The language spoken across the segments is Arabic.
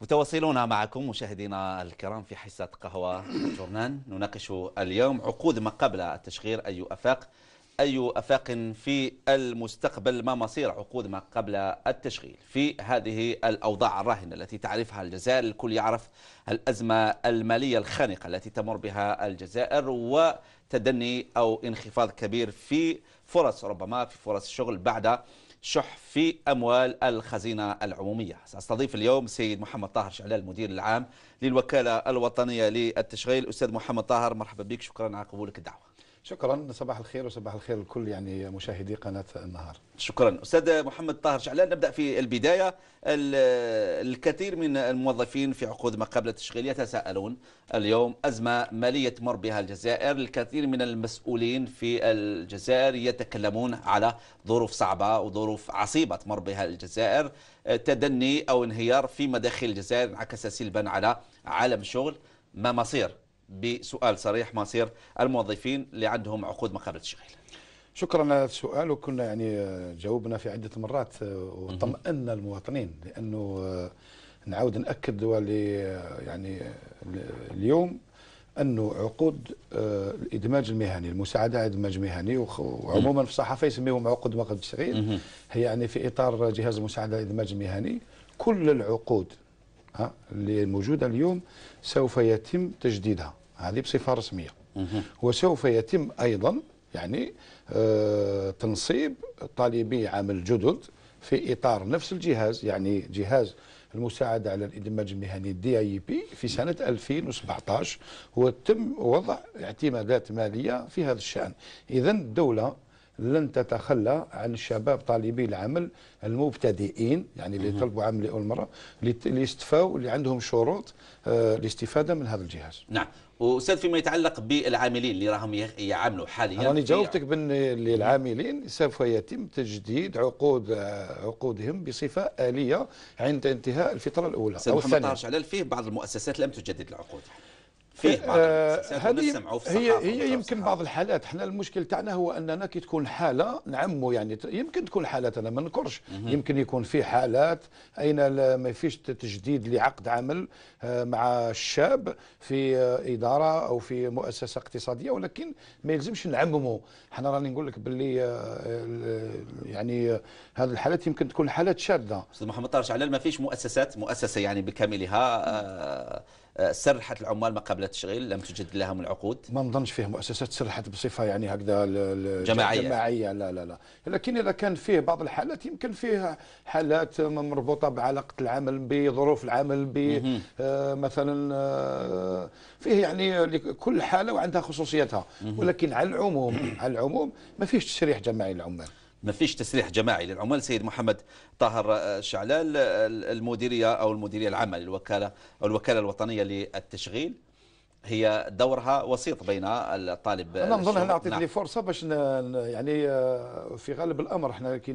متواصلون معكم مشاهدينا الكرام في حصة قهوة جورنان نناقش اليوم عقود ما قبل التشغيل أي أفاق أي أفاق في المستقبل ما مصير عقود ما قبل التشغيل في هذه الأوضاع الراهنة التي تعرفها الجزائر الكل يعرف الأزمة المالية الخانقة التي تمر بها الجزائر وتدني أو انخفاض كبير في فرص ربما في فرص الشغل بعد شح في أموال الخزينة العمومية سأستضيف اليوم سيد محمد طاهر شعلال المدير العام للوكالة الوطنية للتشغيل أستاذ محمد طاهر مرحبا بك شكرا على قبولك الدعوة شكرا صباح الخير وصباح الخير لكل يعني مشاهدي قناه النهار شكرا استاذ محمد طاهر شعلان نبدا في البدايه الكثير من الموظفين في عقود ما قبل التشغيل يتساءلون اليوم ازمه ماليه تمر بها الجزائر الكثير من المسؤولين في الجزائر يتكلمون على ظروف صعبه وظروف عصيبه تمر بها الجزائر تدني او انهيار في مداخل الجزائر انعكس سلبا على عالم الشغل ما مصير بسؤال صريح مصير الموظفين اللي عندهم عقود مقابله التشغيل شكرا على السؤال وكنا يعني آه، جاوبنا في عده مرات آه، وطمأنا المواطنين لانه آه، نعاود ناكد يعني اليوم انه عقود الادماج المهني المساعده على الادماج المهني وعموما في الصحافه يسميهم عقود مقابل التشغيل هي يعني في اطار جهاز المساعده على الادماج المهني كل العقود اللي موجودة اليوم سوف يتم تجديدها هذه بصفة رسمية وسوف يتم أيضا يعني آه، تنصيب طالبي عمل جدد في إطار نفس الجهاز يعني جهاز المساعدة على الإدماج المهني دي اي بي في سنة 2017 وتم وضع اعتمادات مالية في هذا الشأن إذا الدولة لن تتخلى عن الشباب طالبي العمل المبتدئين يعني اللي طلبوا عمل لاول مره اللي استفاوا اللي عندهم شروط الاستفاده آه، من هذا الجهاز. نعم واستاذ فيما يتعلق بالعاملين اللي راهم يعاملوا حاليا راني جاوبتك بان العاملين سوف يتم تجديد عقود آه، عقودهم بصفه اليه عند انتهاء الفتره الاولى او الثانيه. على فيه بعض المؤسسات لم تجدد العقود. فيه آه هذه هي هي يمكن بعض الحالات احنا المشكل تاعنا هو اننا كي تكون حاله نعمو يعني يمكن تكون حالات انا ما ننكرش يمكن يكون في حالات اين ما فيش تجديد لعقد عمل آه، مع الشاب في آه، اداره او في مؤسسه اقتصاديه ولكن ما يلزمش نعممو احنا راني نقول لك باللي آه، يعني هذه الحالات يمكن تكون حالات شاذه استاذ محمد طارش علال ما فيش مؤسسات مؤسسه يعني بكاملها آه، سرحت العمال ما قبل التشغيل لم تجد لهم العقود ما نظنش فيه مؤسسات سرحت بصفه يعني هكذا جماعيه جماعيه لا لا لا لكن اذا كان فيه بعض الحالات يمكن فيه حالات مربوطه بعلاقه العمل بظروف العمل ب آه، مثلا آه، فيه يعني كل حاله وعندها خصوصيتها ولكن على العموم على العموم ما فيش تسريح جماعي للعمال ما فيش تسريح جماعي للعمال سيد محمد طاهر الشعلال آه، آه، المديرية أو المديرية العامة للوكالة أو الوكالة الوطنية للتشغيل هي دورها وسيط بين الطالب انا نظن هنا اعطيت نعم. لي فرصه باش يعني آه، في غالب الامر احنا كي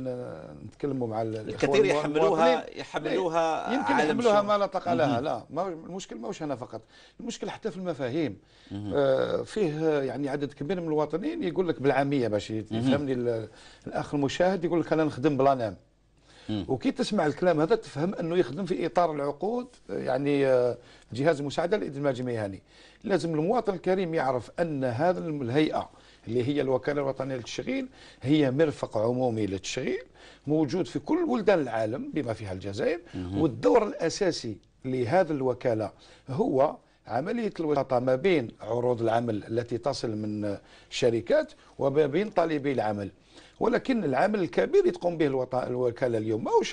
نتكلموا مع الكثير يحملوها إيه، يحملوها يمكن يحملوها ما لا طاقه لها لا ما المشكل ماهوش هنا فقط المشكل حتى في المفاهيم آه، فيه يعني عدد كبير من المواطنين يقول لك بالعاميه باش يفهمني الاخ المشاهد يقول لك انا نخدم بلا نام وكي تسمع الكلام هذا تفهم انه يخدم في اطار العقود يعني آه، جهاز المساعده للادماج المهني لازم المواطن الكريم يعرف ان هذا الهيئه اللي هي الوكاله الوطنيه للتشغيل هي مرفق عمومي للتشغيل موجود في كل بلدان العالم بما فيها الجزائر والدور الاساسي لهذا الوكاله هو عملية الوساطة ما بين عروض العمل التي تصل من الشركات وما بين طالبي العمل ولكن العمل الكبير تقوم به الوكاله اليوم ماهوش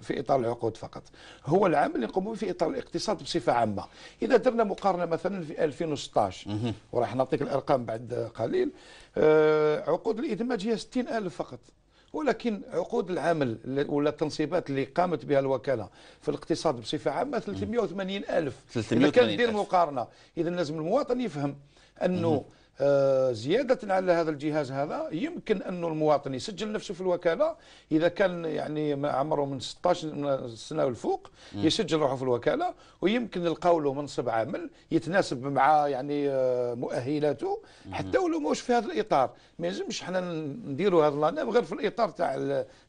في اطار العقود فقط هو العمل اللي يقوم به في اطار الاقتصاد بصفه عامه اذا درنا مقارنه مثلا في 2016 وراح نعطيك الارقام بعد قليل آه، عقود الادماج هي 60000 فقط ولكن عقود العمل ولا التنصيبات اللي قامت بها الوكاله في الاقتصاد بصفه عامه 380 الف 380 اذا كان ندير مقارنه اذا لازم المواطن يفهم انه آه، زيادة على هذا الجهاز هذا يمكن أن المواطن يسجل نفسه في الوكالة إذا كان يعني عمره من 16 سنة والفوق يسجل روحه في الوكالة ويمكن يلقاو له منصب عامل يتناسب مع يعني آه، مؤهلاته حتى ولو ماهوش في هذا الإطار ما يلزمش حنا نديروا هذا لنا غير في الإطار تاع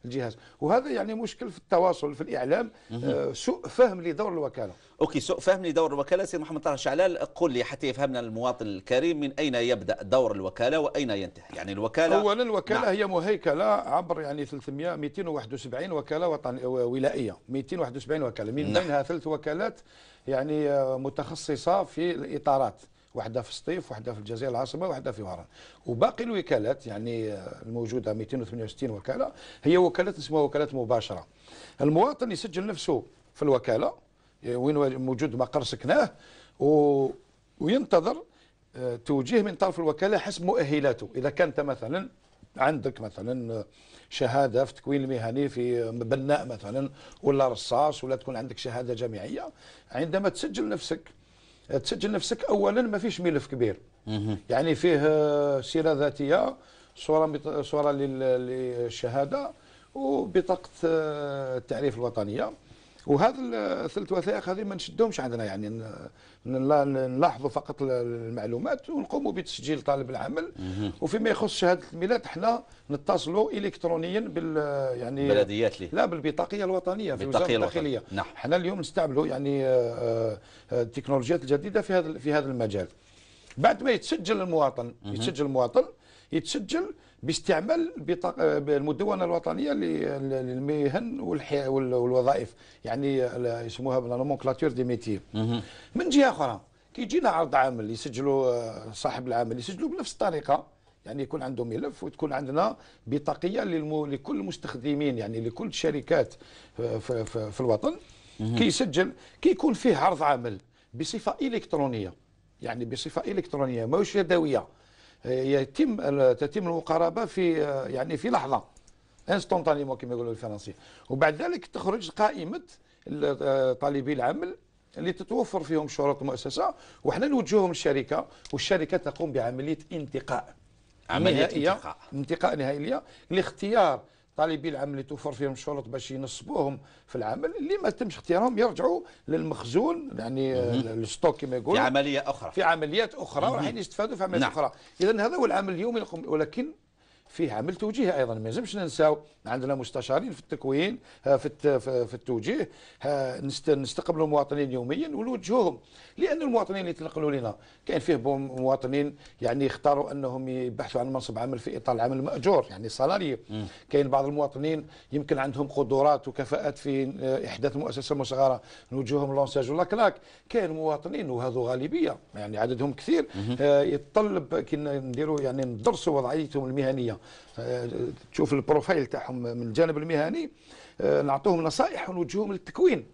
الجهاز وهذا يعني مشكل في التواصل في الإعلام آه، سوء فهم لدور الوكالة أوكي سوء فهم لدور الوكالة سي محمد طه شعلال قل لي حتى يفهمنا المواطن الكريم من أين يبدأ يبدا دور الوكاله واين ينتهي يعني الوكاله اولا الوكاله نعم. هي مهيكله عبر يعني 300 271 وكاله وطن ولائيه 271 وكاله من نعم. بينها ثلاث وكالات يعني آه، متخصصه في الاطارات واحده في سطيف واحده في الجزائر العاصمه واحده في وهران وباقي الوكالات يعني آه، الموجوده 268 وكاله هي وكالات اسمها وكالات مباشره المواطن يسجل نفسه في الوكاله آه، وين موجود مقر سكناه و... وينتظر توجيه من طرف الوكاله حسب مؤهلاته اذا كانت مثلا عندك مثلا شهاده في التكوين المهني في بناء مثلا ولا رصاص ولا تكون عندك شهاده جامعيه عندما تسجل نفسك تسجل نفسك اولا ما فيش ملف كبير يعني فيه سيره ذاتيه صوره صوره للشهاده وبطاقه التعريف الوطنيه وهذا الثلث وثائق هذه ما نشدهمش عندنا يعني نلاحظوا فقط المعلومات ونقوموا بتسجيل طالب العمل وفيما يخص شهاده الميلاد احنا نتصلوا الكترونيا بال يعني بلديات لي لا بالبطاقيه الوطنيه في وزاره الداخليه نعم احنا اليوم نستعملوا يعني آه، آه، التكنولوجيات الجديده في هذا في هذا المجال بعد ما يتسجل المواطن يتسجل المواطن يتسجل باستعمال المدونه الوطنيه للمهن والوظائف يعني يسموها بالنومونكلاتور دي ميتي من جهه اخرى كي يجينا عرض عمل يسجلوا آه، صاحب العمل يسجلوا بنفس الطريقه يعني يكون عنده ملف وتكون عندنا بطاقيه للمو... لكل المستخدمين يعني لكل الشركات في, آه، في, في الوطن كيسجل كي كيكون فيه عرض عمل بصفه الكترونيه يعني بصفه الكترونيه ماهوش يدويه يتم تتم المقاربه في يعني في لحظه انستونتانيمون كما يقولوا الفرنسي وبعد ذلك تخرج قائمه طالبي العمل اللي تتوفر فيهم شروط المؤسسه وحنا نوجههم للشركه والشركه تقوم بعمليه انتقاء عمليه نهائية انتقاء انتقاء نهائيه لاختيار طالبي العمل اللي توفر فيهم الشروط باش ينصبوهم في العمل اللي ما تمش اختيارهم يرجعوا للمخزون يعني الستوك كما يقولوا في عمليه اخرى في عمليات اخرى راح يستفادوا في عمليات نعم. اخرى اذا هذا هو العمل اليومي ولكن فيه عمل توجيهي ايضا ما يلزمش ننساو عندنا مستشارين في التكوين آه، في في التوجيه آه، نستقبلوا المواطنين يوميا ونوجهوهم لان المواطنين اللي تنقلوا لنا كاين فيه مواطنين يعني اختاروا انهم يبحثوا عن منصب عمل في اطار العمل الماجور يعني سالاري كاين بعض المواطنين يمكن عندهم قدرات وكفاءات في آه، احداث مؤسسه مصغره نوجههم لونساج ولا كلاك كاين مواطنين وهذو غالبيه يعني عددهم كثير يتطلب كي نديروا يعني ندرسوا وضعيتهم المهنيه تشوف البروفايل تاعهم من الجانب المهني نعطوهم نصائح ونوجههم للتكوين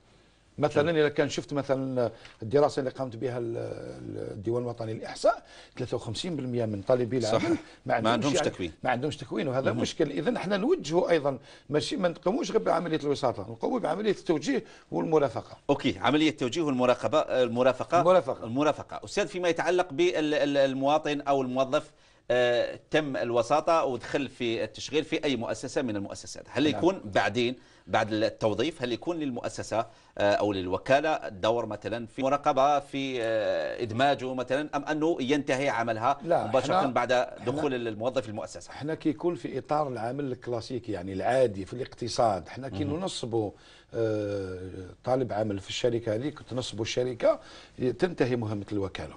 مثلا اذا كان شفت مثلا الدراسه اللي قامت بها الديوان الوطني للاحصاء 53% من طالبي العمل صح. ما عندهمش يعني تكوين ما عندهمش تكوين وهذا مم. مشكل اذا احنا نوجهوا ايضا ماشي ما نقوموش غير بعمليه الوساطه نقوموا بعمليه التوجيه والمرافقه اوكي عمليه التوجيه والمراقبه المرافقه المرافقه المرافقه استاذ فيما يتعلق بالمواطن او الموظف آه، تم الوساطة ودخل في التشغيل في أي مؤسسة من المؤسسات هل نعم. يكون بعدين بعد التوظيف هل يكون للمؤسسة آه، أو للوكالة دور مثلا في مراقبة في آه، إدماجه مثلا أم أنه ينتهي عملها لا مباشرة بعد دخول الموظف المؤسسة احنا كي يكون في إطار العمل الكلاسيكي يعني العادي في الاقتصاد احنا كي ننصبوا طالب عمل في الشركة هذيك تنصبوا الشركة تنتهي مهمة الوكالة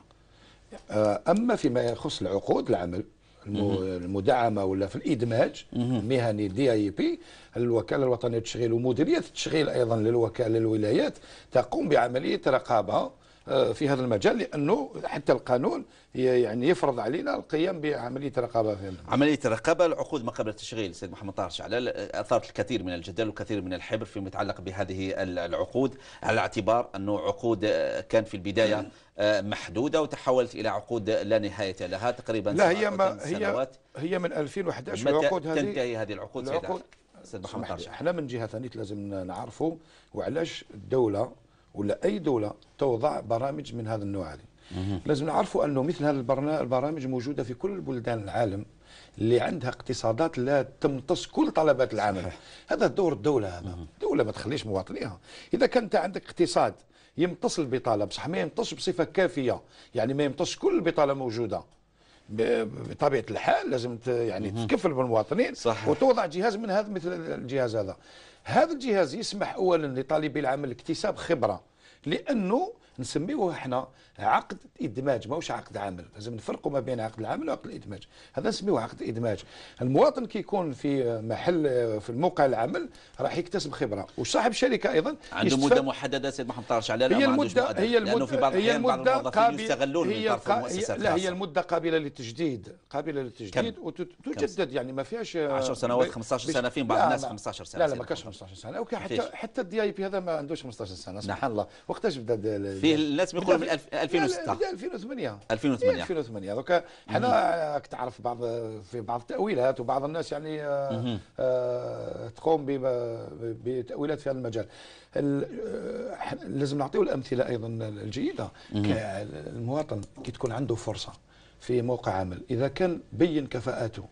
آه، اما فيما يخص العقود العمل المدعمه ولا في الادماج المهني دي اي بي الوكاله الوطنيه للتشغيل ومديريه التشغيل ايضا للوكاله للولايات تقوم بعمليه رقابه آه، في هذا المجال لانه حتى القانون يعني يفرض علينا القيام بعمليه رقابه في عمليه الرقابه العقود ما قبل التشغيل سيد محمد طارش على آه، اثارت الكثير من الجدل والكثير من الحبر فيما يتعلق بهذه العقود على اعتبار انه عقود آه، كان في البدايه نعم. محدوده وتحولت الى عقود لا نهايه لها تقريبا لا هي ما هي هي من 2011 العقود هذه تنتهي هذه العقود, العقود سيد محمد طارش احنا من جهه ثانيه لازم نعرفوا وعلاش الدوله ولا اي دوله توضع برامج من هذا النوع هذه لازم نعرفوا انه مثل هذه البرامج موجوده في كل بلدان العالم اللي عندها اقتصادات لا تمتص كل طلبات العمل صحيح. هذا دور الدوله هذا الدوله ما تخليش مواطنيها اذا كان انت عندك اقتصاد يمتص البطاله بصح ما يمتص بصفه كافيه يعني ما يمتص كل البطاله موجوده بطبيعه الحال لازم يعني تكفل بالمواطنين صحيح. وتوضع جهاز من هذا مثل الجهاز هذا هذا الجهاز يسمح اولا لطالبي العمل اكتساب خبره لانه نسميوه احنا عقد ادماج ماهوش عقد عمل لازم نفرقوا ما بين عقد العمل وعقد الادماج هذا نسميوه عقد ادماج المواطن كي يكون في محل في الموقع العمل راح يكتسب خبره وصاحب شركه ايضا عنده مده محدده سيد محمد طارش على هي المده هي المده لانه في بعض الاحيان بعض الموظفين يستغلون هي من طرف المؤسسات لا هي المده قابله للتجديد قابله للتجديد وتجدد يعني ما فيهاش 10 سنوات 15 سنه فين بعض الناس 15 سنه لا لا ما كانش 15 سنه اوكي حتى حتى الدي اي بي هذا ما عندوش 15 سنه سبحان نعم. الله وقتاش بدا نعم. فيه الناس بيقولوا من 2006 2008 2008 2008 دوكا حنا راك تعرف بعض في بعض التاويلات وبعض الناس يعني آه, آه، تقوم بتاويلات في هذا المجال آه، لازم نعطيو الامثله ايضا الجيده المواطن كي تكون عنده فرصه في موقع عمل اذا كان بين كفاءاته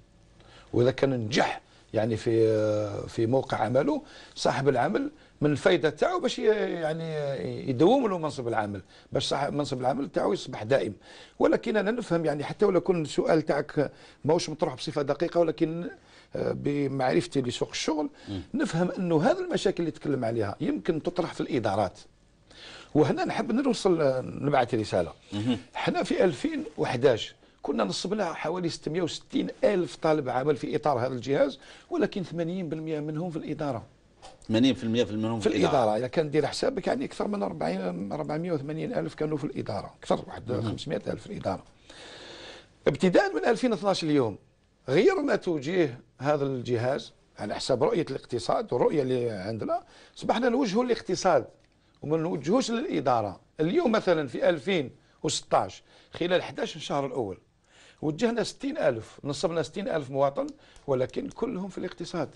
واذا كان نجح يعني في في موقع عمله صاحب العمل من الفائده تاعو باش يعني يدوم له منصب العمل باش صاحب منصب العمل تاعو يصبح دائم ولكن انا نفهم يعني حتى ولا كل السؤال تاعك ماهوش مطروح بصفه دقيقه ولكن آه، بمعرفتي لسوق الشغل نفهم انه هذه المشاكل اللي تكلم عليها يمكن تطرح في الادارات وهنا نحب نوصل نبعث رساله احنا في 2011 كنا نصب لها حوالي 660 ألف طالب عمل في إطار هذا الجهاز ولكن 80% منهم في الإدارة 80% منهم في, في الإدارة إذا كان دير حسابك يعني أكثر من 40 480 ألف كانوا في الإدارة أكثر واحد 500 ألف في الإدارة ابتداء من 2012 اليوم غيرنا توجيه هذا الجهاز على حساب رؤية الاقتصاد والرؤية اللي عندنا اصبحنا نوجهه الاقتصاد وما نوجهوش للإدارة اليوم مثلا في 2016 خلال 11 شهر الأول وجهنا 60 ألف نصبنا 60 ألف مواطن ولكن كلهم في الاقتصاد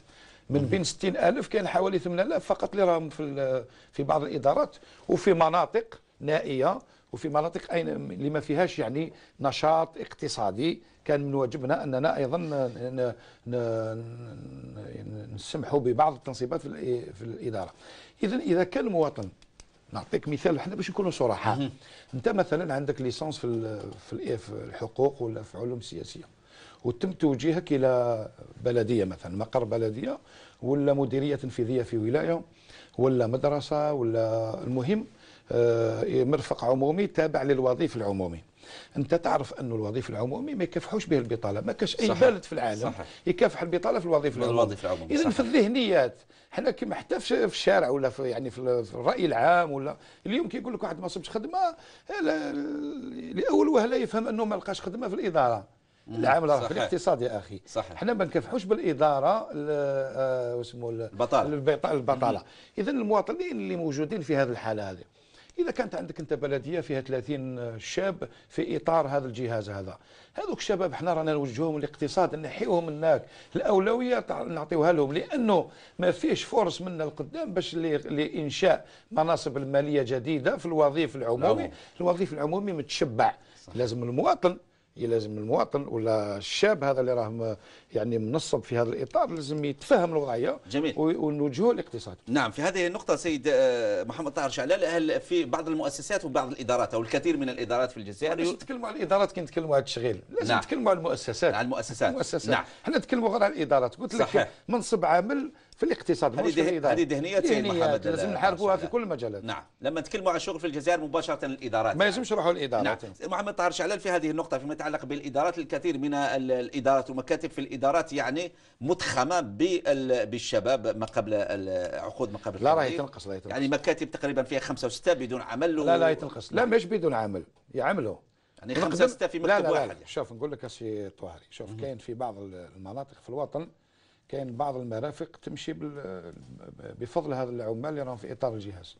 من بين 60 ألف كان حوالي 8000 فقط اللي راهم في في بعض الإدارات وفي مناطق نائية وفي مناطق أين اللي ما فيهاش يعني نشاط اقتصادي كان من واجبنا أننا أيضا يعني نسمحوا ببعض التنصيبات في الإدارة إذا إذا كان المواطن نعطيك مثال احنا باش نكونوا صراحه انت مثلا عندك ليسانس في إيه، في الحقوق ولا في علوم سياسيه وتم توجيهك الى بلديه مثلا مقر بلديه ولا مديريه تنفيذيه في ولايه ولا مدرسه ولا المهم آه، إيه، مرفق عمومي تابع للوظيفه العمومي انت تعرف انه الوظيفه العمومي ما يكافحوش به البطاله ما كاش اي بلد في العالم صحيح. يكافح البطاله في الوظيفه العموميه العمومي اذا في الذهنيات حنا كما حتى في الشارع ولا في يعني في الراي العام ولا اليوم كيقول لك واحد ما صبش خدمه لاول وهله يفهم انه ما لقاش خدمه في الاداره العامل راه في الاقتصاد يا اخي صحيح. حنا ما نكافحوش بالاداره واسمو آه، البطاله البطاله اذا المواطنين اللي موجودين في هذه الحاله هذه اذا كانت عندك انت بلديه فيها 30 شاب في اطار هذا الجهاز هذا هذوك الشباب حنا رانا نوجههم للاقتصاد نحيوهم من هناك الاولويه نعطيوها لهم لانه ما فيش فرص منا القدام باش لانشاء مناصب الماليه جديده في الوظيف العمومي نعم. الوظيف العمومي متشبع صح. لازم المواطن لازم المواطن ولا الشاب هذا اللي راه يعني منصب في هذا الاطار لازم يتفهم الوضعيه جميل ونوجهه الاقتصاد نعم في هذه النقطه سيد آه، محمد طاهر شعلال هل في بعض المؤسسات وبعض الادارات او الكثير من الادارات في الجزائر مش نتكلموا على الادارات كي نتكلموا على التشغيل لازم نعم. نتكلموا على المؤسسات على المؤسسات المؤسسات نعم. احنا نتكلموا غير على الادارات قلت لك منصب عامل في الاقتصاد مش في الاداره هذه ذهنيه محمد لازم نحاربوها في كل المجالات نعم لما نتكلموا عن الشغل في الجزائر مباشره الادارات ما يعني. يلزمش نروحوا للادارات نعم. محمد طاهر شعلان في هذه النقطه فيما يتعلق بالادارات الكثير من الادارات ومكاتب في الادارات يعني متخمه بالشباب ما قبل العقود ما قبل لا راهي تنقص لا يتنقص. يعني مكاتب تقريبا فيها خمسة وستة بدون عمل و... لا لا تنقص لا مش بدون عمل يعملوا يعني خمسة وستة في مكتب لا لا لا واحد لا يعني. لا. شوف نقول لك سي طواري شوف كاين في بعض المناطق في الوطن كاين بعض المرافق تمشي بفضل هذا العمال اللي راهم في اطار الجهاز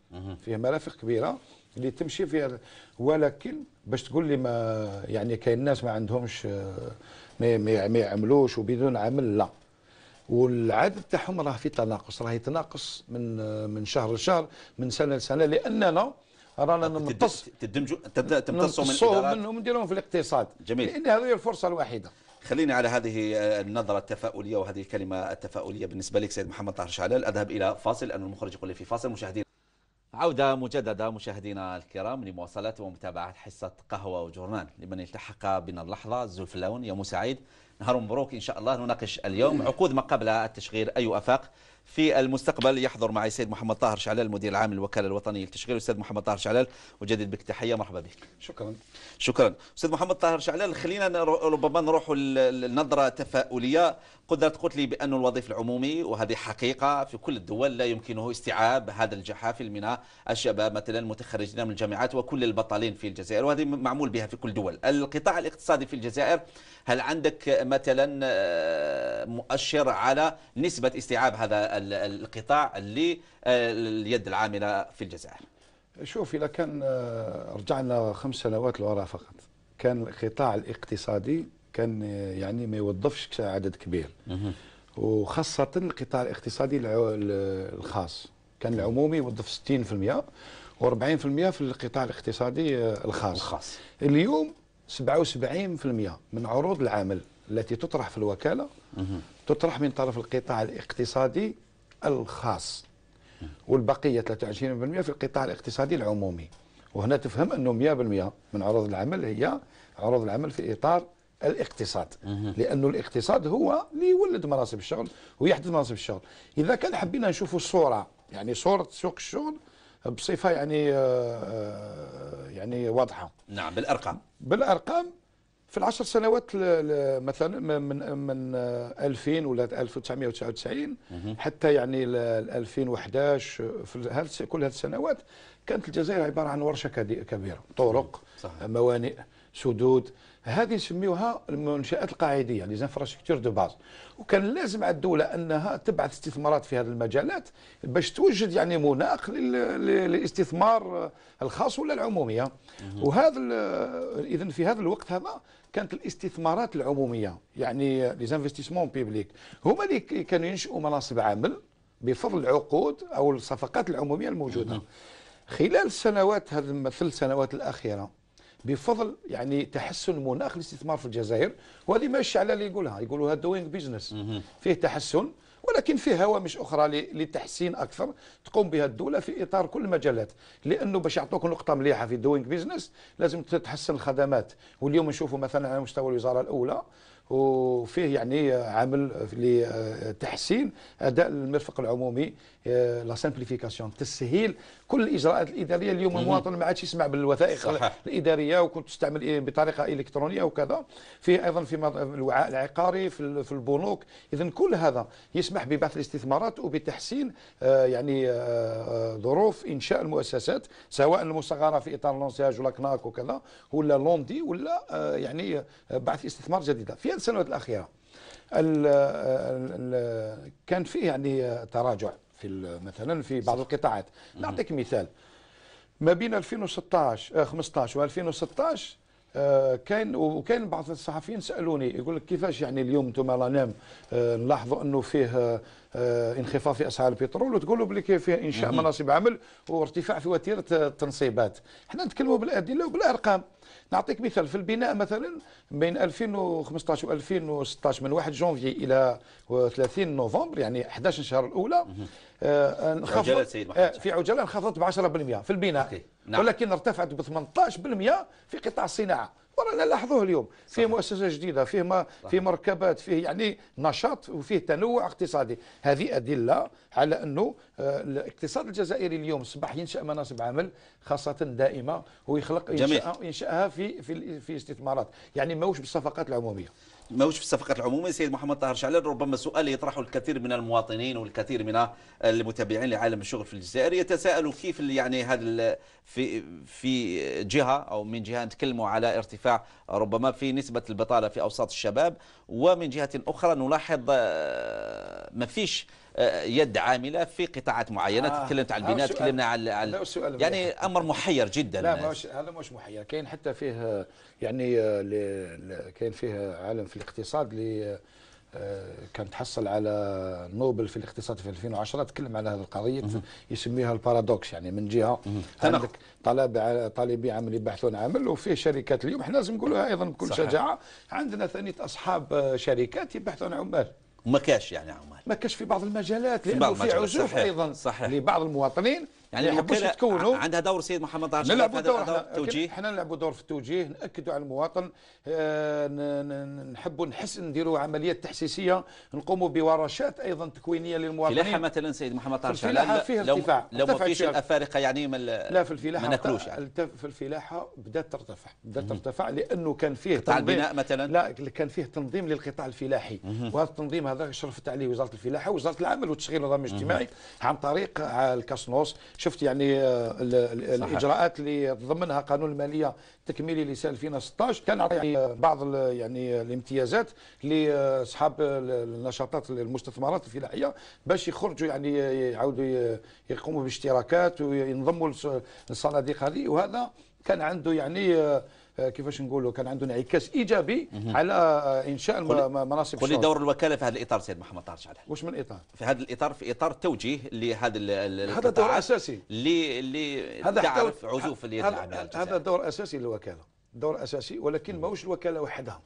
فيه مرافق كبيره اللي تمشي فيها ولكن باش تقول لي ما يعني كاين ناس ما عندهمش ما يعملوش وبدون عمل لا والعدد تاعهم راه في تناقص راه يتناقص من من شهر لشهر من سنه لسنه لاننا رانا نمتص تدمجوا تمتصوا من الادارات منهم نديرهم في الاقتصاد جميل لان هذه هي الفرصه الوحيده خليني على هذه آه، النظرة التفاؤلية وهذه الكلمة التفاؤلية بالنسبة لك سيد محمد طاهر شعلال أذهب إلى فاصل أن المخرج يقول لي في فاصل مشاهدين عودة مجددة مشاهدينا الكرام لمواصلة ومتابعة حصة قهوة وجورنال لمن التحق بنا اللحظة اللون يا مسعيد نهار مبروك إن شاء الله نناقش اليوم عقود ما قبل التشغيل أي أفاق في المستقبل يحضر معي السيد محمد طاهر شعلال المدير العام للوكاله الوطنيه للتشغيل استاذ محمد طاهر شعلال وجدد بك تحيه مرحبا بك شكرا شكرا استاذ محمد طاهر شعلال خلينا ربما نروح النظره تفاؤليه قدرت قلت لي بأن الوظيفة العمومي وهذه حقيقة في كل الدول لا يمكنه استيعاب هذا الجحافل من الشباب مثلا المتخرجين من الجامعات وكل البطالين في الجزائر وهذه معمول بها في كل الدول القطاع الاقتصادي في الجزائر هل عندك مثلا آه، مؤشر على نسبة استيعاب هذا القطاع لليد آه، العامله في الجزائر شوف اذا كان آه، رجعنا خمس سنوات لورا فقط كان القطاع الاقتصادي كان آه، يعني ما يوظفش عدد كبير وخاصه القطاع الاقتصادي الخاص كان العمومي يوظف 60% و40% في القطاع الاقتصادي الخاص الخاص اليوم 77% من عروض العمل التي تطرح في الوكاله تطرح من طرف القطاع الاقتصادي الخاص والبقيه 23% في القطاع الاقتصادي العمومي وهنا تفهم انه 100% من عروض العمل هي عروض العمل في اطار الاقتصاد لانه الاقتصاد هو اللي يولد مناصب الشغل ويحدث مناصب الشغل اذا كان حبينا نشوفوا الصوره يعني صوره سوق الشغل بصفه يعني آه، آه، يعني واضحه نعم بالارقام بالارقام في العشر سنوات مثلا من من 2000 ولا 1999 حتى يعني 2011 في كل هذه السنوات كانت الجزائر عباره عن ورشه كبيره طرق صحيح. موانئ سدود هذه نسميوها المنشات القاعديه لي زانفراستركتور دو باز وكان لازم على الدوله انها تبعث استثمارات في هذه المجالات باش توجد يعني مناخ للاستثمار الخاص ولا العموميه وهذا اذا في هذا الوقت هذا كانت الاستثمارات العموميه يعني لي زانفستيسمون بيبليك هما اللي كانوا ينشئوا مناصب عمل بفضل العقود او الصفقات العموميه الموجوده خلال السنوات هذه الثلاث سنوات الاخيره بفضل يعني تحسن مناخ الاستثمار في الجزائر وهذه ما على اللي يقولها هذا دوينغ بيزنس فيه تحسن ولكن فيه هوامش اخرى لتحسين اكثر تقوم بها الدوله في اطار كل المجالات لانه باش يعطوك نقطه مليحه في دوينغ بيزنس لازم تتحسن الخدمات واليوم نشوفوا مثلا على مستوى الوزاره الاولى وفيه يعني عمل لتحسين اداء المرفق العمومي لا آه، سامبليفيكاسيون تسهيل كل الاجراءات الاداريه اليوم المواطن ما عادش يسمع بالوثائق صحيح. الاداريه وكنت تستعمل إيه بطريقه الكترونيه وكذا في ايضا في الوعاء العقاري في البنوك اذا كل هذا يسمح ببعث الاستثمارات وبتحسين آه، يعني آه، آه، ظروف انشاء المؤسسات سواء المصغره في اطار لونسياج ولا كناك وكذا ولا لوندي ولا يعني بعث استثمار جديده في السنوات الاخيره كان فيه يعني تراجع في مثلا في بعض القطاعات نعطيك مثال ما بين 2016 15 آه، و 2016 آه، كاين وكاين بعض الصحفيين سالوني يقول لك كيفاش يعني اليوم انتم رانا آه، نلاحظوا انه فيه انخفاض في اسعار البترول وتقولوا بلي فيه انشاء مناصب عمل وارتفاع في وتيره التنصيبات حنا نتكلموا بالادله وبالارقام نعطيك مثال في البناء مثلا بين 2015 و 2016 من 1 جونفي الى 30 نوفمبر يعني 11 شهر الاولى آه، انخفضت آه، في عجله انخفضت ب 10% في البناء نعم. ولكن ارتفعت ب 18% في قطاع الصناعه ورانا نلاحظوه اليوم فيه مؤسسه جديده فيه ما فيه مركبات فيه يعني نشاط وفيه تنوع اقتصادي هذه ادله على انه آه، الاقتصاد الجزائري اليوم اصبح ينشا مناصب عمل خاصه دائمه ويخلق ينشاها في في في استثمارات يعني ماهوش بالصفقات العموميه موجود في الصفقات العمومية سيد محمد طاهر شعلان ربما سؤال يطرحه الكثير من المواطنين والكثير من المتابعين لعالم الشغل في الجزائر يتساءلوا كيف يعني هذا في في جهة أو من جهة نتكلموا على ارتفاع ربما في نسبة البطالة في أوساط الشباب ومن جهة أخرى نلاحظ آه، ما فيش آه، يد عامله في قطاعات معينه آه تكلمت على البناء تكلمنا على, يعني امر محير جدا لا مش هذا مش محير كاين حتى فيه يعني آه، كاين فيه عالم في الاقتصاد اللي آه، كان تحصل على نوبل في الاقتصاد في 2010 تكلم على هذه القضيه يسميها البارادوكس يعني من جهه عندك طلاب طالبي عمل يبحثون عمل وفي شركات اليوم احنا لازم نقولوها ايضا بكل شجاعه عندنا ثانيه اصحاب شركات يبحثون عمال وما كاش يعني عمال ما كاش في بعض المجالات لانه في, بعض في عزوف ايضا صحيح. لبعض المواطنين يعني ما يعني يحبوش يتكونوا عندها دور سيد محمد عاشر نلعبوا دور, دور احنا نلعبوا دور في التوجيه ناكدوا على المواطن آه، نحبوا نحس نديروا عمليات تحسيسيه نقوموا بورشات ايضا تكوينيه للمواطنين الفلاحه مثلا سيد محمد عاشر الفلاحه فيها ارتفاع لو ما فيش الافارقه يعني ما لا في الفلاحه ما ناكلوش يعني. في الفلاحه بدات ترتفع بدات ترتفع لانه كان فيه قطاع البناء مثلا لا كان فيه تنظيم للقطاع الفلاحي وهذا التنظيم هذا شرفت عليه وزاره الفلاحه وزاره العمل والتشغيل والنظام الاجتماعي عن طريق الكاسنوس شفت يعني آه، الاجراءات اللي تضمنها قانون الماليه التكميلي لسنه 2016 كان يعني بعض يعني الامتيازات لاصحاب النشاطات المستثمرات الفلاحيه باش يخرجوا يعني يعاودوا يقوموا باشتراكات وينضموا للصناديق هذه وهذا كان عنده يعني آه، آه، كيفاش نقولوا كان عنده انعكاس ايجابي على آه، انشاء مناصب قل دور الوكاله في هذا الاطار سيد محمد طارش على واش من اطار في هذا الاطار في اطار توجيه لهذا هذا دور اساسي اللي اللي تعرف عزوف اليد العامله هذا دور اساسي للوكاله دور اساسي ولكن ماهوش الوكاله وحدها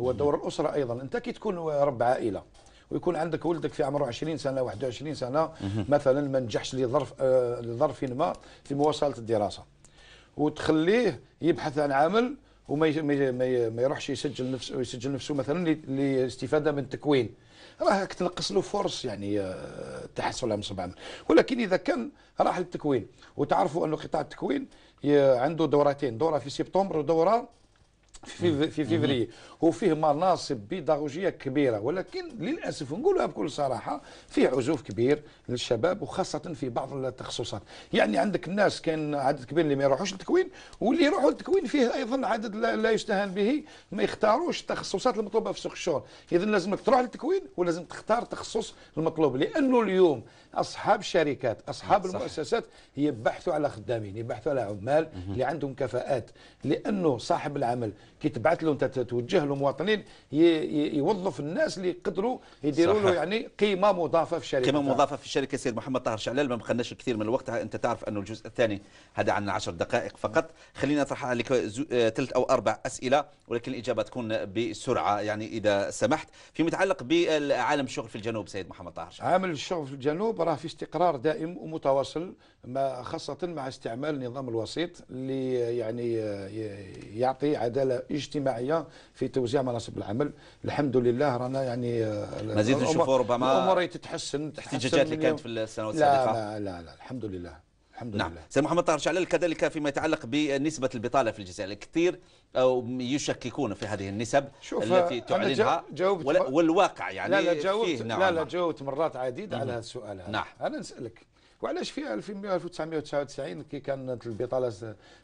هو دور الاسره ايضا انت كي تكون رب عائله ويكون عندك ولدك في عمره 20 سنه 21 سنه مثلا ما نجحش لظرف آه، لظرف ما في مواصله الدراسه وتخليه يبحث عن عمل وما ما يروحش يسجل نفسه يسجل نفسه مثلا للاستفاده من التكوين راهك تنقص له فرص يعني آه، التحصل على منصب عمل ولكن اذا كان راح للتكوين وتعرفوا انه قطاع التكوين عنده دورتين دوره في سبتمبر ودوره في في فيفري وفيه مناصب بيداغوجيه كبيره ولكن للاسف نقولها بكل صراحه فيه عزوف كبير للشباب وخاصه في بعض التخصصات يعني عندك الناس كان عدد كبير اللي ما يروحوش للتكوين واللي يروحوا للتكوين فيه ايضا عدد لا يستهان به ما يختاروش التخصصات المطلوبه في سوق الشغل اذا لازمك تروح للتكوين ولازم تختار التخصص المطلوب لانه اليوم اصحاب الشركات اصحاب صح. المؤسسات يبحثوا على خدامين يبحثوا على عمال اللي عندهم كفاءات لانه صاحب العمل كي تبعث له انت توجه له مواطنين يوظف الناس اللي يقدروا يديروا له يعني قيمه مضافه في الشركه قيمه مضافه في الشركه الشركه سيد محمد طاهر شعلال ما مخلناش الكثير من الوقت انت تعرف انه الجزء الثاني هذا عن 10 دقائق فقط خلينا اطرح عليك آه، ثلاث او اربع اسئله ولكن الاجابه تكون بسرعه يعني اذا سمحت فيما يتعلق بعالم الشغل في الجنوب سيد محمد طاهر شعلال عامل الشغل في الجنوب راه في استقرار دائم ومتواصل ما خاصه مع استعمال النظام الوسيط اللي يعني آه، يعطي عداله اجتماعيه في توزيع مناصب العمل الحمد لله رانا يعني آه، مزيد نشوفوا ربما الامور تتحسن احتجاجات كانت في السنوات السابقه؟ لا, لا لا لا الحمد لله الحمد نعم. لله سيد محمد طاهر شعلال كذلك فيما يتعلق بنسبه البطاله في الجزائر كثير يشككون في هذه النسب التي تعلنها جاوبت والواقع يعني لا لا جاوبت لا لا جاوبت مرات عديدة على هذا السؤال نعم. هذا أنا نسألك وعلاش في 1999 كي كانت البطاله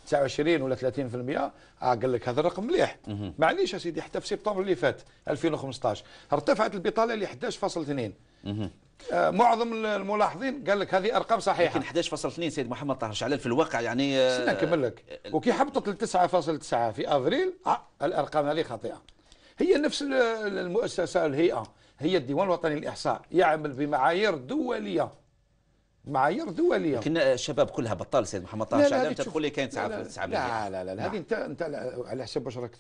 29 ولا 30% اه قال لك هذا الرقم مليح معليش يا سيدي حتى في سبتمبر اللي فات 2015 ارتفعت البطاله ل 11.2 آه، معظم الملاحظين قال لك هذه ارقام صحيحه لكن 11.2 سيد محمد طاهر شعلان في الواقع يعني آه نكمل لك آه، آه، وكي هبطت ل 9.9 في افريل آه الارقام هذه خاطئه هي نفس المؤسسه الهيئه هي الديوان الوطني للاحصاء يعمل بمعايير دوليه معايير دوليه لكن الشباب كلها بطال سيد محمد طه شعلان تقول لي كاين 9 9 لا لا لا, لا, هذه نعم. انت انت على حسب واش راك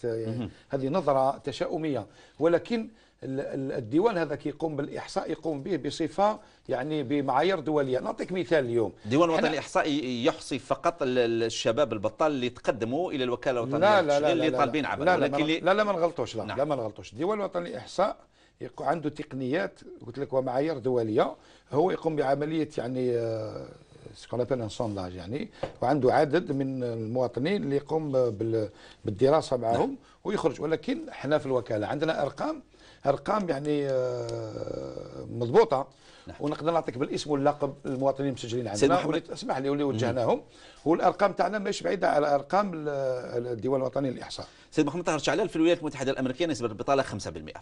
هذه نظره تشاؤميه ولكن الديوان هذا كيقوم بالاحصاء يقوم به بصفه يعني بمعايير دوليه نعطيك مثال اليوم الديوان الوطني الاحصائي يحصي فقط الشباب البطال اللي تقدموا الى الوكاله الوطنيه لا لا لا اللي طالبين عمل لا لا, لا, لا, لا, لا ما نغلطوش لا, نعم. لا ما نغلطوش الديوان الوطني الاحصاء عنده تقنيات قلت لك ومعايير دوليه هو يقوم بعمليه يعني سكون آه، ابل يعني وعنده عدد من المواطنين اللي يقوم بالدراسه معهم نعم. ويخرج ولكن حنا في الوكاله عندنا ارقام ارقام يعني آه، مضبوطه نعم. ونقدر نعطيك بالاسم واللقب المواطنين المسجلين عندنا اسمح لي واللي وجهناهم والارقام تاعنا مش بعيده على ارقام الديوان الوطني للاحصاء سيد محمد طاهر شعلال في الولايات المتحده الامريكيه نسبه البطاله 5%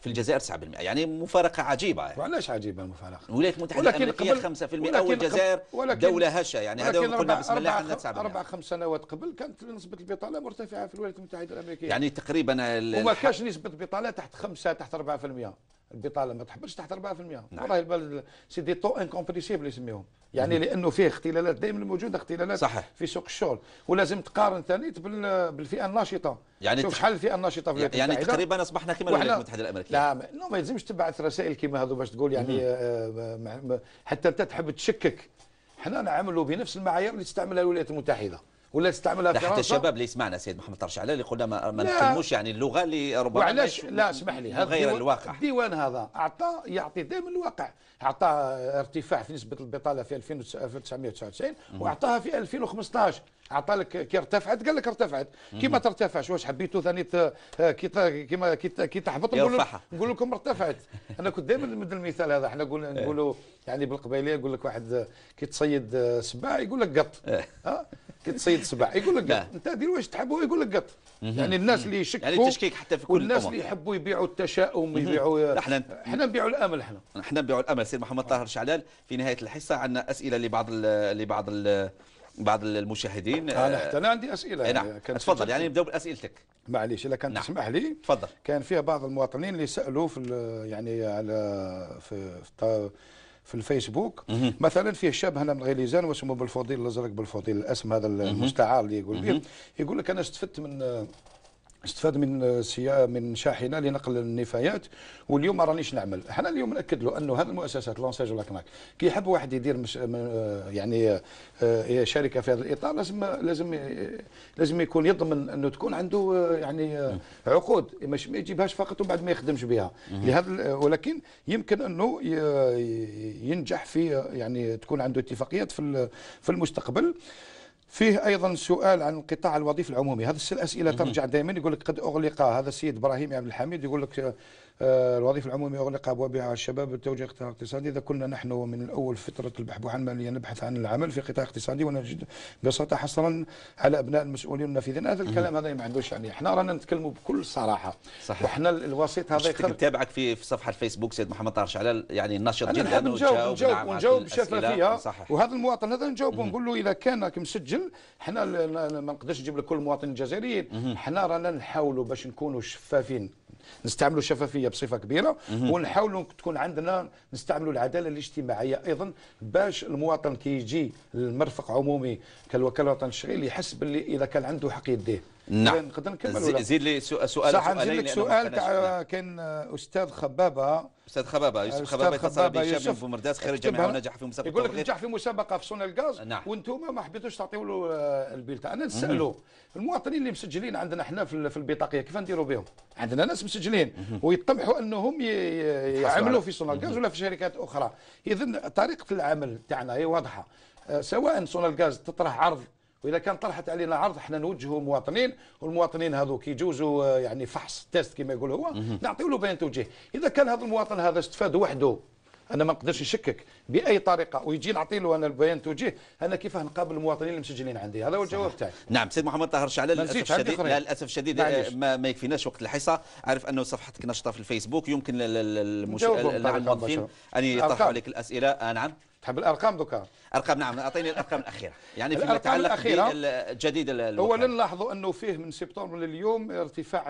في الجزائر 7% يعني مفارقه عجيبه يعني. وعلاش عجيبه المفارقه الولايات المتحده الامريكيه 5% والجزائر دوله هشه يعني هذا قلنا بسم الله عندنا 9% اربع خمس سنوات قبل كانت نسبه البطاله مرتفعه في الولايات المتحده الامريكيه يعني تقريبا وما كاش نسبه بطاله تحت 5 تحت 4% البطاله ما تحبش تحت 4% نعم. والله البلد سي دي تو انكومبريسيبل يسميهم يعني مم. لانه فيه اختلالات دائما موجوده اختلالات صحيح. في سوق الشغل ولازم تقارن ثاني بالفئه الناشطه يعني شوف شحال الفئه الناشطه في الولايات يعني المتحده يعني تقريبا اصبحنا كما الولايات المتحده الامريكيه لا ما, ما يلزمش تبعث رسائل كما هذو باش تقول يعني مم. آه، حتى انت تحب تشكك حنا نعملوا بنفس المعايير اللي تستعملها الولايات المتحده ولا تستعملها في حتى الشباب اللي يسمعنا سيد محمد طرشي على اللي قلنا ما, ما نتكلموش يعني اللغه اللي ربما وعلاش لا اسمح لي هذا غير الواقع الديوان هذا اعطى يعطي دائما الواقع اعطى ارتفاع في نسبه البطاله في 1999 واعطاها في 2015 عطالك لك كي ارتفعت قال لك ارتفعت كي ما ترتفعش واش حبيتو ثاني كي كي كي تحبط نقول نقول لكم ارتفعت انا كنت دائما نمد المثال هذا احنا قلنا نقولوا إيه. يعني بالقبيليه يقول لك واحد كي تصيد سباع يقول لك قط إيه. ها كي تصيد سباع يقول لك قط نعم. انت دير واش تحبوا يقول لك قط يعني الناس اللي يشكوا يعني التشكيك حتى في كل والناس اللي يحبوا يبيعوا التشاؤم يبيعوا احنا احنا نبيعوا الامل احنا احنا نبيعوا الامل سيد محمد طاهر شعلال في نهايه الحصه عندنا اسئله لبعض لبعض بعض المشاهدين انا آه، آه، حتى انا عندي اسئله إيه، نعم كان تفضل يعني نبداو باسئلتك معليش اذا كان نعم. تسمح لي تفضل كان فيها بعض المواطنين اللي سالوا في يعني على في, في في الفيسبوك مه. مثلا فيه شاب هنا من غليزان واسمه بالفضيل الازرق بالفضيل الاسم هذا المستعار اللي يقول به يقول لك انا استفدت من آه، استفاد من من شاحنه لنقل النفايات واليوم رانيش نعمل حنا اليوم ناكد له انه هذه المؤسسات لونساج ولا كناك كي يحب واحد يدير مش يعني آه، شركه في هذا الاطار لازم لازم لازم يكون يضمن انه تكون عنده آه، يعني آه، عقود مش ما يجيبهاش فقط وبعد ما يخدمش بها لهذا ولكن يمكن انه ينجح في يعني تكون عنده اتفاقيات في في المستقبل فيه ايضا سؤال عن القطاع الوظيفي العمومي هذه الاسئله ترجع دائما يقول لك قد اغلق هذا السيد ابراهيم عبد الحميد يقول لك آه، الوظيفة العمومية أغلق أبوابها على الشباب بالتوجيه قطاع اقتصادي إذا كنا نحن من الأول فترة البحبوح المالية نبحث عن العمل في قطاع اقتصادي ونجد ببساطة حصرا على أبناء المسؤولين النافذين هذا الكلام هذا ما عندوش يعني احنا رانا نتكلموا بكل صراحة صحيح وحنا الوسيط هذا يخرج تابعك في صفحة الفيسبوك سيد محمد طارش على يعني نشط جدا نجاوب نجاوب ونجاوب بشفافية وهذا المواطن هذا نجاوب ونقول له إذا كانك مسجل احنا ما نقدرش نجيب لك كل المواطن الجزائريين احنا رانا نحاولوا باش نكونوا شفافين نستعملوا الشفافيه بصفه كبيره ونحاولوا تكون عندنا نستعملوا العداله الاجتماعيه ايضا باش المواطن كي للمرفق عمومي كالوكاله الوطنيه للتشغيل يحس باللي اذا كان عنده حق يديه نعم نقدر نكمل ولا زيد لي سؤال نزيد لك سؤال تاع كان استاذ خبابه استاذ خبابه يوسف خبابه اتصل بي هشام بن بومرداس خريج جامعه ونجح في مسابقه يقول لك نجح في مسابقه في صنع الغاز نعم وانتم ما حبيتوش تعطيوا له آه، البيلتا انا نسالو المواطنين اللي مسجلين عندنا احنا في البطاقيه كيف نديروا بهم عندنا ناس مسجلين ويطمحوا انهم يعملوا في صنع الغاز ولا في شركات اخرى اذا طريقه العمل تاعنا هي واضحه آه، سواء صنع الغاز تطرح عرض واذا كان طرحت علينا عرض احنا نوجهوا مواطنين والمواطنين هذو كي يجوزوا آه، يعني فحص تيست كما يقول هو نعطيو له بيان توجيه اذا كان هذا المواطن هذا استفاد وحده انا ما نقدرش نشكك باي طريقه ويجي نعطي له انا البيان توجيه انا كيفاه نقابل المواطنين المسجلين عندي هذا هو الجواب تاعي نعم سيد محمد طاهر شعلان للاسف الشديد آه، للاسف الشديد ما, ما يكفيناش وقت الحصه عارف انه صفحتك نشطه في الفيسبوك يمكن للموظفين ان يطرحوا عليك الاسئله آه، نعم تحب الارقام دوكا ارقام نعم اعطيني الارقام الاخيره يعني فيما يتعلق بالجديد اولا لاحظوا انه فيه من سبتمبر لليوم ارتفاع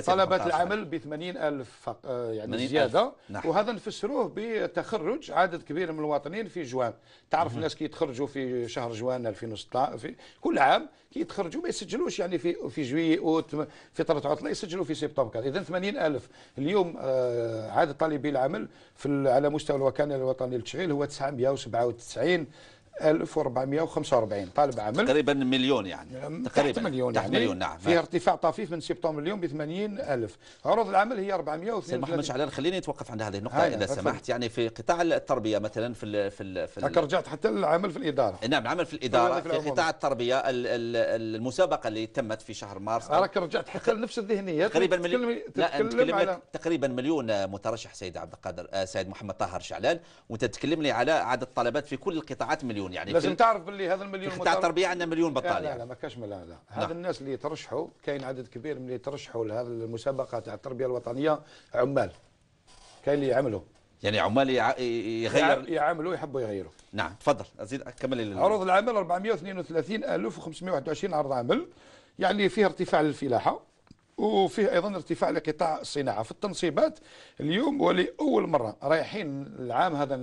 طلبات العمل ب 80000 آه، يعني زياده نعم. وهذا نفسروه بتخرج عدد كبير من المواطنين في جوان تعرف الناس كي يتخرجوا في شهر جوان 2016 في كل عام كي يتخرجوا ما يسجلوش يعني في في جويي اوت فتره عطله يسجلوا في سبتمبر اذا 80000 اليوم آه، عدد طالبي العمل في على مستوى الوكاله الوطنيه للتشغيل هو 997 1445 طالب عمل تقريبا مليون يعني تقريبا مليون تحت يعني مليون نعم فيها ارتفاع طفيف من سبتمبر اليوم ب 80000 عروض العمل هي 432 محمد شعلان خليني نتوقف عند هذه النقطه اذا سمحت يعني في قطاع التربيه مثلا في ال في ال في رجعت حتى للعمل في الاداره نعم العمل في الاداره في, في قطاع التربيه المسابقه اللي تمت في شهر مارس راك رجعت حتى لنفس الذهنيه تقريبا مليون لا على... تقريبا مليون مترشح سيد عبد القادر آه، سيد محمد طاهر شعلان وانت تتكلم لي على عدد الطلبات في كل القطاعات مليون مليون يعني لازم تعرف باللي هذا المليون تاع التربيه عندنا مليون بطاله لا لا, يعني. لا ما كاش مليون لا نعم. هذا الناس اللي يترشحوا كاين عدد كبير من اللي يترشحوا لهذه المسابقه تاع التربيه الوطنيه عمال كاين اللي يعملوا يعني عمال يغير يعملوا يحبوا يغيروا نعم تفضل ازيد كمل عروض العمل 432 الف 521 عرض عمل يعني فيه ارتفاع للفلاحه وفيه ايضا ارتفاع لقطاع الصناعه في التنصيبات اليوم ولاول مره رايحين العام هذا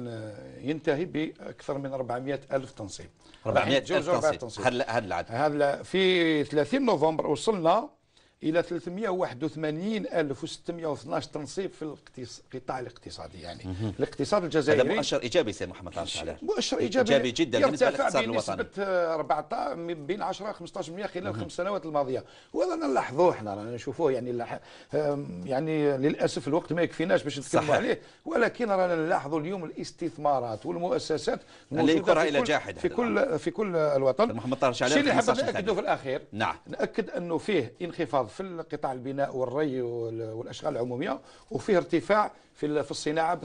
ينتهي باكثر من 400 الف تنصيب 400 الف تنصيب هذا العدد هذا في 30 نوفمبر وصلنا الى 381612 تنصيب في القطاع الاقتصادي يعني الاقتصاد الجزائري هذا مؤشر ايجابي سي محمد طارق عليه مؤشر ايجابي ايجابي جدا بالنسبه للاقتصاد الوطني بنسبه 14 بين 10 15% خلال الخمس سنوات الماضيه وهذا نلاحظوه احنا رانا نشوفوه يعني يعني للاسف الوقت ما يكفيناش باش نتكلموا عليه ولكن رانا نلاحظوا اليوم الاستثمارات والمؤسسات اللي ينكرها الى جاحد في كل في كل الوطن محمد طارق عليه الشيء اللي حاب ناكده في الاخير نعم ناكد انه فيه انخفاض في قطاع البناء والري والاشغال العموميه وفيه ارتفاع في في الصناعه ب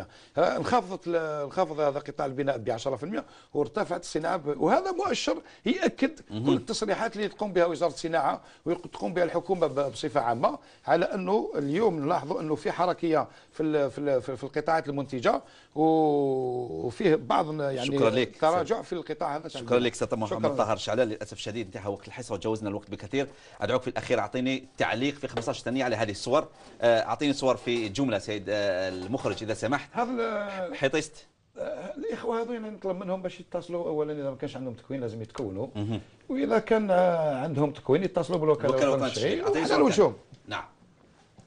18% انخفضت انخفض هذا قطاع البناء ب 10% وارتفعت الصناعه ب... وهذا مؤشر ياكد كل التصريحات اللي تقوم بها وزاره الصناعه وتقوم بها الحكومه بصفه عامه على انه اليوم نلاحظوا انه في حركيه في في, في القطاعات المنتجه وفيه بعض يعني شكرا لك تراجع في القطاع هذا شكرا لك استاذ محمد طاهر شعلان للاسف الشديد انتهى وقت الحصه وتجاوزنا الوقت بكثير ادعوك في الاخير اعطيني تعليق في 15 ثانيه على هذه الصور آه، اعطيني صور في جمله سيدي السيد آه، المخرج اذا سمحت هذا حيطيست آه، الاخوه هذين نطلب منهم باش يتصلوا اولا اذا ما كانش عندهم تكوين لازم يتكونوا واذا كان آه، عندهم تكوين يتصلوا بالوكاله الوطنيه الشرعيه على الوجوم نعم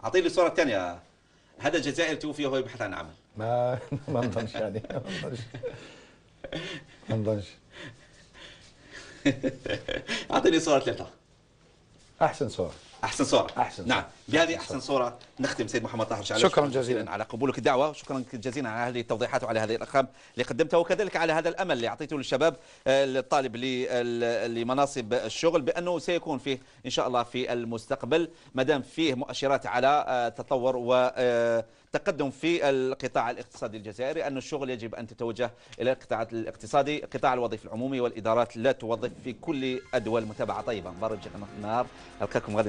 اعطيني الصوره الثانيه هذا الجزائر توفي وهو يبحث عن عمل ما ما نظنش يعني ما نظنش ما نظنش اعطيني صوره ثلاثه احسن صوره احسن صوره احسن نعم بهذه احسن صوره نختم سيد محمد طاهر شعلان شكرا جزيلا على قبولك الدعوه شكرا جزيلا على هذه التوضيحات وعلى هذه الارقام اللي قدمتها وكذلك على هذا الامل اللي اعطيته للشباب آه، الطالب لمناصب الشغل بانه سيكون فيه ان شاء الله في المستقبل ما دام فيه مؤشرات على آه، تطور و آه، تقدم في القطاع الاقتصادي الجزائري أن الشغل يجب أن تتوجه إلى القطاع الاقتصادي قطاع الوظيفة العمومي والإدارات لا توظف في كل أدوى المتابعة طيبة مبارك النار ألقاكم غدا